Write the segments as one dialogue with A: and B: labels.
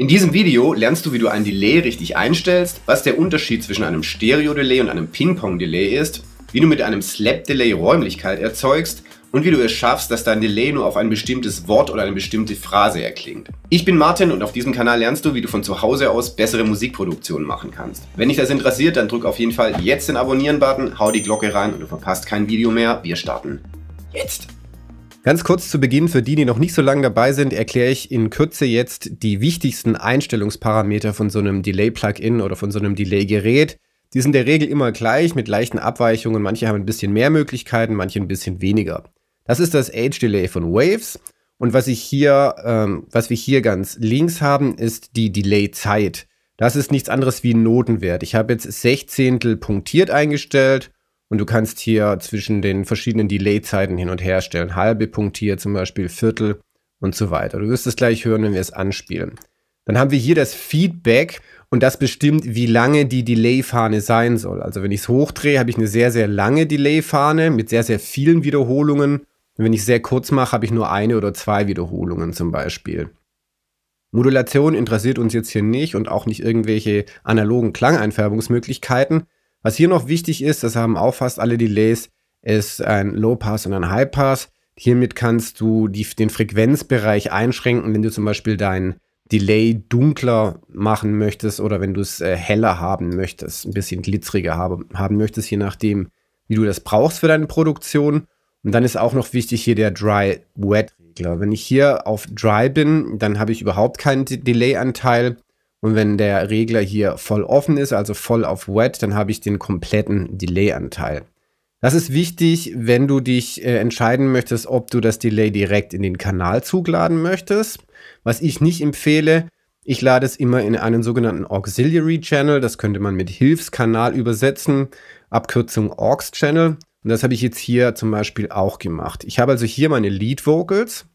A: In diesem Video lernst du, wie du ein Delay richtig einstellst, was der Unterschied zwischen einem Stereo-Delay und einem Ping-Pong-Delay ist, wie du mit einem Slap-Delay Räumlichkeit erzeugst und wie du es schaffst, dass dein Delay nur auf ein bestimmtes Wort oder eine bestimmte Phrase erklingt. Ich bin Martin und auf diesem Kanal lernst du, wie du von zu Hause aus bessere Musikproduktionen machen kannst. Wenn dich das interessiert, dann drück auf jeden Fall jetzt den Abonnieren-Button, hau die Glocke rein und du verpasst kein Video mehr. Wir starten jetzt! Ganz kurz zu Beginn, für die, die noch nicht so lange dabei sind, erkläre ich in Kürze jetzt die wichtigsten Einstellungsparameter von so einem Delay-Plugin oder von so einem Delay-Gerät. Die sind der Regel immer gleich, mit leichten Abweichungen. Manche haben ein bisschen mehr Möglichkeiten, manche ein bisschen weniger. Das ist das Age Delay von Waves. Und was, ich hier, ähm, was wir hier ganz links haben, ist die Delay-Zeit. Das ist nichts anderes wie ein Notenwert. Ich habe jetzt 16. punktiert eingestellt und du kannst hier zwischen den verschiedenen Delay-Zeiten hin und her stellen. Halbe Punkt hier zum Beispiel, Viertel und so weiter. Du wirst es gleich hören, wenn wir es anspielen. Dann haben wir hier das Feedback und das bestimmt, wie lange die Delay-Fahne sein soll. Also wenn ich es hochdrehe, habe ich eine sehr, sehr lange Delay-Fahne mit sehr, sehr vielen Wiederholungen. Und wenn ich es sehr kurz mache, habe ich nur eine oder zwei Wiederholungen zum Beispiel. Modulation interessiert uns jetzt hier nicht und auch nicht irgendwelche analogen Klangeinfärbungsmöglichkeiten. Was hier noch wichtig ist, das haben auch fast alle Delays, ist ein Low Pass und ein High Pass. Hiermit kannst du die, den Frequenzbereich einschränken, wenn du zum Beispiel dein Delay dunkler machen möchtest oder wenn du es äh, heller haben möchtest, ein bisschen glitzeriger habe, haben möchtest, je nachdem, wie du das brauchst für deine Produktion. Und dann ist auch noch wichtig hier der Dry-Wet-Regler. Wenn ich hier auf Dry bin, dann habe ich überhaupt keinen Delay-Anteil. Und wenn der Regler hier voll offen ist, also voll auf Wet, dann habe ich den kompletten Delay-Anteil. Das ist wichtig, wenn du dich äh, entscheiden möchtest, ob du das Delay direkt in den Kanalzug laden möchtest. Was ich nicht empfehle, ich lade es immer in einen sogenannten Auxiliary Channel. Das könnte man mit Hilfskanal übersetzen, Abkürzung Aux Channel. Und das habe ich jetzt hier zum Beispiel auch gemacht. Ich habe also hier meine Lead Vocals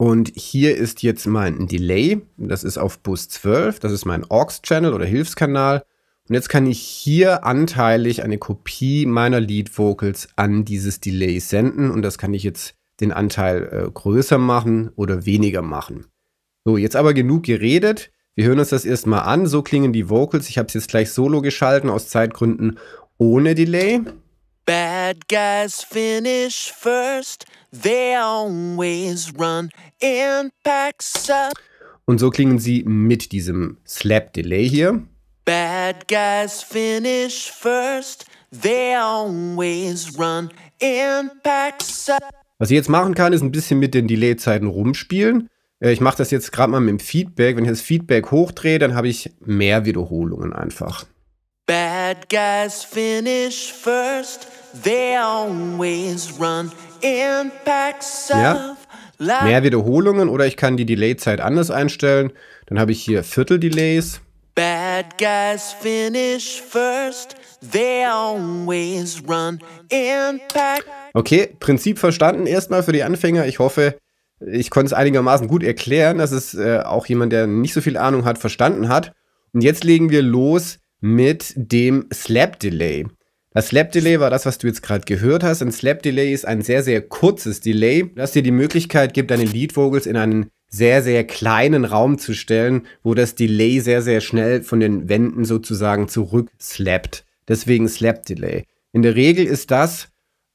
A: und hier ist jetzt mein Delay. Das ist auf Bus 12. Das ist mein AUX-Channel oder Hilfskanal. Und jetzt kann ich hier anteilig eine Kopie meiner Lead Vocals an dieses Delay senden. Und das kann ich jetzt den Anteil äh, größer machen oder weniger machen. So, jetzt aber genug geredet. Wir hören uns das erstmal an. So klingen die Vocals. Ich habe es jetzt gleich solo geschalten, aus Zeitgründen ohne Delay. Bad guys finish first,
B: they always run
A: und so klingen sie mit diesem Slap-Delay hier.
B: Bad guys finish first, they always run Was
A: ich jetzt machen kann, ist ein bisschen mit den Delay-Zeiten rumspielen. Äh, ich mache das jetzt gerade mal mit dem Feedback. Wenn ich das Feedback hochdrehe, dann habe ich mehr Wiederholungen einfach.
B: Bad guys finish first, they always run in packs. Ja, mehr
A: Wiederholungen oder ich kann die Delay-Zeit anders einstellen. Dann habe ich hier Viertel-Delays.
B: Bad guys finish first, they always run in pack.
A: Okay, Prinzip verstanden erstmal für die Anfänger. Ich hoffe, ich konnte es einigermaßen gut erklären, dass es äh, auch jemand, der nicht so viel Ahnung hat, verstanden hat. Und jetzt legen wir los mit dem Slap Delay. Das Slap Delay war das, was du jetzt gerade gehört hast. Ein Slap Delay ist ein sehr, sehr kurzes Delay, das dir die Möglichkeit gibt, deine Lead Vocals in einen sehr, sehr kleinen Raum zu stellen, wo das Delay sehr, sehr schnell von den Wänden sozusagen zurückslappt. Deswegen Slap Delay. In der Regel ist das,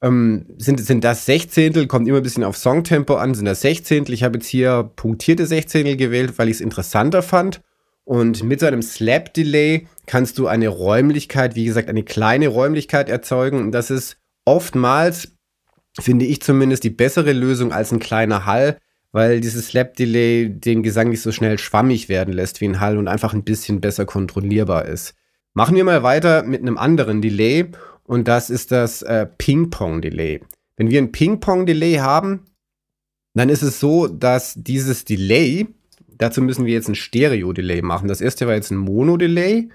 A: ähm, sind, sind das Sechzehntel, kommt immer ein bisschen auf Songtempo an, sind das Sechzehntel. Ich habe jetzt hier punktierte Sechzehntel gewählt, weil ich es interessanter fand. Und mit so einem Slap-Delay kannst du eine Räumlichkeit, wie gesagt, eine kleine Räumlichkeit erzeugen. Und das ist oftmals, finde ich zumindest, die bessere Lösung als ein kleiner Hall, weil dieses Slap-Delay den Gesang nicht so schnell schwammig werden lässt wie ein Hall und einfach ein bisschen besser kontrollierbar ist. Machen wir mal weiter mit einem anderen Delay und das ist das äh, Ping-Pong-Delay. Wenn wir ein Ping-Pong-Delay haben, dann ist es so, dass dieses Delay dazu müssen wir jetzt ein Stereo-Delay machen. Das erste war jetzt ein Mono-Delay.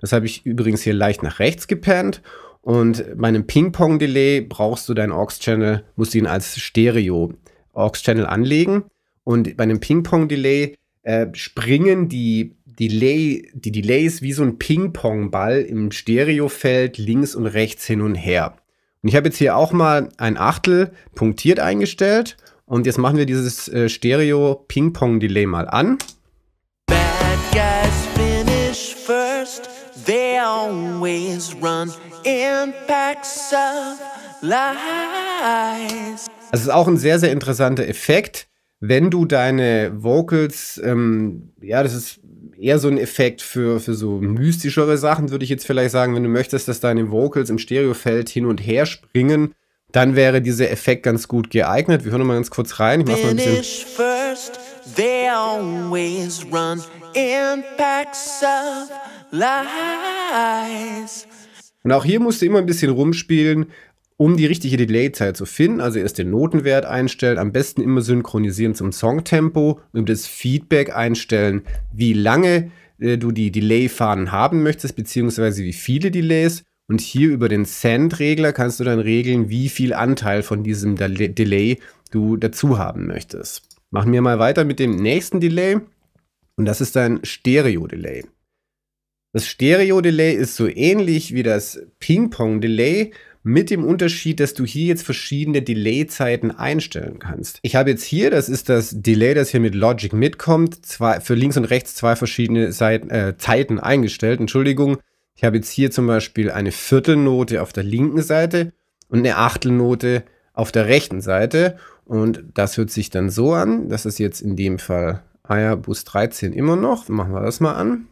A: Das habe ich übrigens hier leicht nach rechts gepennt. Und bei einem Ping-Pong-Delay brauchst du deinen Aux-Channel, musst du ihn als Stereo-Aux-Channel anlegen. Und bei einem Ping-Pong-Delay äh, springen die, Delay, die Delays wie so ein Ping-Pong-Ball im Stereofeld links und rechts hin und her. Und ich habe jetzt hier auch mal ein Achtel punktiert eingestellt und jetzt machen wir dieses äh, Stereo-Ping-Pong-Delay mal an.
B: Bad guys finish first, they always run in packs of lies.
A: Es ist auch ein sehr, sehr interessanter Effekt, wenn du deine Vocals, ähm, ja, das ist eher so ein Effekt für, für so mystischere Sachen, würde ich jetzt vielleicht sagen, wenn du möchtest, dass deine Vocals im Stereofeld hin und her springen, dann wäre dieser Effekt ganz gut geeignet. Wir hören mal ganz kurz rein. Ich mach's mal ein bisschen. Und auch hier musst du immer ein bisschen rumspielen, um die richtige Delay-Zeit zu finden. Also erst den Notenwert einstellen, am besten immer synchronisieren zum Songtempo und das Feedback einstellen, wie lange äh, du die Delay-Fahnen haben möchtest, beziehungsweise wie viele Delays. Und hier über den Send-Regler kannst du dann regeln, wie viel Anteil von diesem Del Delay du dazu haben möchtest. Machen wir mal weiter mit dem nächsten Delay. Und das ist dein Stereo-Delay. Das Stereo-Delay ist so ähnlich wie das Ping-Pong-Delay, mit dem Unterschied, dass du hier jetzt verschiedene Delay-Zeiten einstellen kannst. Ich habe jetzt hier, das ist das Delay, das hier mit Logic mitkommt, zwei, für links und rechts zwei verschiedene Seiten, äh, Zeiten eingestellt, Entschuldigung. Ich habe jetzt hier zum Beispiel eine Viertelnote auf der linken Seite und eine Achtelnote auf der rechten Seite. Und das hört sich dann so an. Das ist jetzt in dem Fall Eierbus 13 immer noch. Machen wir das mal an.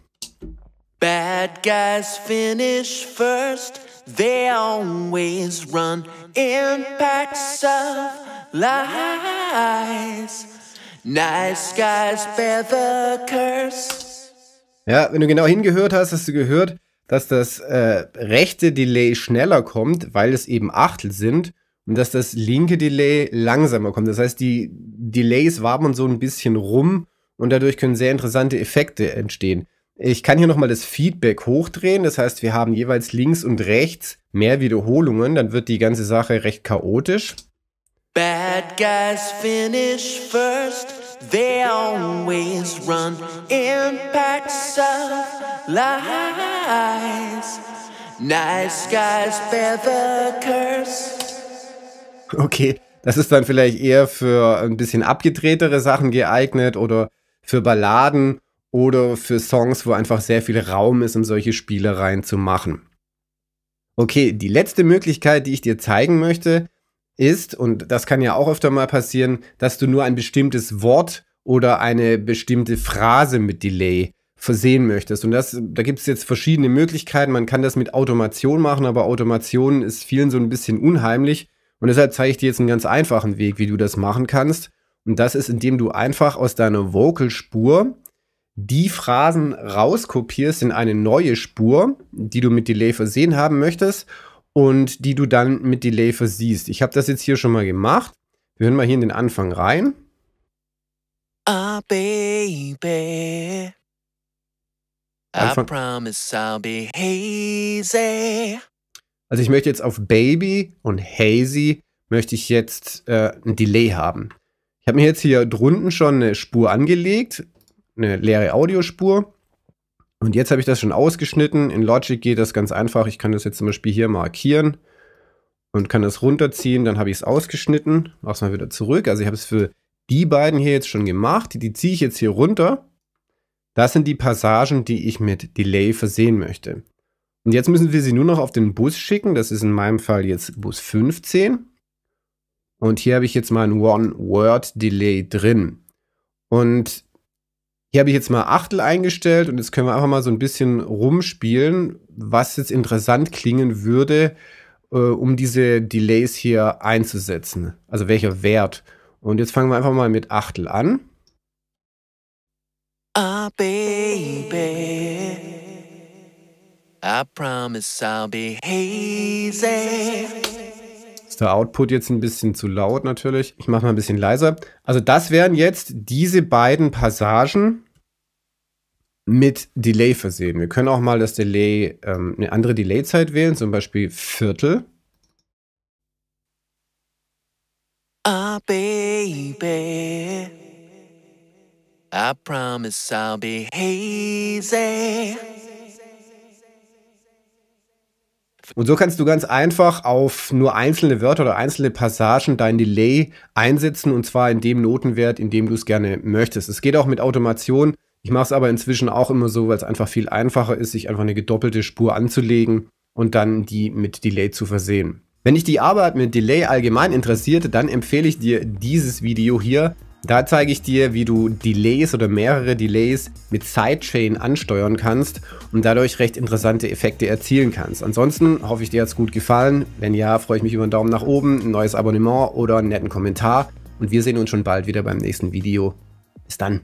B: Bad guys finish first. They always run in packs of lies. Nice guys bear the curse.
A: Ja, wenn du genau hingehört hast, hast du gehört, dass das äh, rechte Delay schneller kommt, weil es eben Achtel sind und dass das linke Delay langsamer kommt. Das heißt, die Delays wabern so ein bisschen rum und dadurch können sehr interessante Effekte entstehen. Ich kann hier nochmal das Feedback hochdrehen, das heißt, wir haben jeweils links und rechts mehr Wiederholungen, dann wird die ganze Sache recht chaotisch.
B: Bad guys finish first, they always run in packs of lies. Night skies bear the curse.
A: Okay, das ist dann vielleicht eher für ein bisschen abgedrehtere Sachen geeignet oder für Balladen oder für Songs, wo einfach sehr viel Raum ist, um solche Spielereien zu machen. Okay, die letzte Möglichkeit, die ich dir zeigen möchte, ist, und das kann ja auch öfter mal passieren, dass du nur ein bestimmtes Wort oder eine bestimmte Phrase mit Delay versehen möchtest. Und das, da gibt es jetzt verschiedene Möglichkeiten. Man kann das mit Automation machen, aber Automation ist vielen so ein bisschen unheimlich. Und deshalb zeige ich dir jetzt einen ganz einfachen Weg, wie du das machen kannst. Und das ist, indem du einfach aus deiner vocal die Phrasen rauskopierst in eine neue Spur, die du mit Delay versehen haben möchtest und die du dann mit Delay versiehst. Ich habe das jetzt hier schon mal gemacht. Wir hören mal hier in den Anfang rein.
B: Ah, Baby. Anfang. I promise I'll be hazy.
A: Also ich möchte jetzt auf Baby und Hazy möchte ich jetzt äh, ein Delay haben. Ich habe mir jetzt hier drunten schon eine Spur angelegt, eine leere Audiospur. Und jetzt habe ich das schon ausgeschnitten. In Logic geht das ganz einfach. Ich kann das jetzt zum Beispiel hier markieren und kann das runterziehen. Dann habe ich es ausgeschnitten. Mach es mal wieder zurück. Also ich habe es für die beiden hier jetzt schon gemacht. Die, die ziehe ich jetzt hier runter. Das sind die Passagen, die ich mit Delay versehen möchte. Und jetzt müssen wir sie nur noch auf den Bus schicken. Das ist in meinem Fall jetzt Bus 15. Und hier habe ich jetzt mal ein One-Word-Delay drin. Und hier habe ich jetzt mal Achtel eingestellt und jetzt können wir einfach mal so ein bisschen rumspielen, was jetzt interessant klingen würde, äh, um diese Delays hier einzusetzen. Also welcher Wert. Und jetzt fangen wir einfach mal mit Achtel an
B: baby. I promise I'll be hazy.
A: Ist der Output jetzt ein bisschen zu laut natürlich. Ich mache mal ein bisschen leiser. Also das wären jetzt diese beiden Passagen mit Delay versehen. Wir können auch mal das Delay, ähm, eine andere Delay-Zeit wählen, zum Beispiel Viertel.
B: Ah, baby. I promise I'll be hazy.
A: Und so kannst du ganz einfach auf nur einzelne Wörter oder einzelne Passagen dein Delay einsetzen und zwar in dem Notenwert, in dem du es gerne möchtest. Es geht auch mit Automation. Ich mache es aber inzwischen auch immer so, weil es einfach viel einfacher ist, sich einfach eine gedoppelte Spur anzulegen und dann die mit Delay zu versehen. Wenn dich die Arbeit mit Delay allgemein interessiert, dann empfehle ich dir dieses Video hier. Da zeige ich dir, wie du Delays oder mehrere Delays mit Sidechain ansteuern kannst und dadurch recht interessante Effekte erzielen kannst. Ansonsten hoffe ich, dir hat es gut gefallen. Wenn ja, freue ich mich über einen Daumen nach oben, ein neues Abonnement oder einen netten Kommentar. Und wir sehen uns schon bald wieder beim nächsten Video. Bis dann.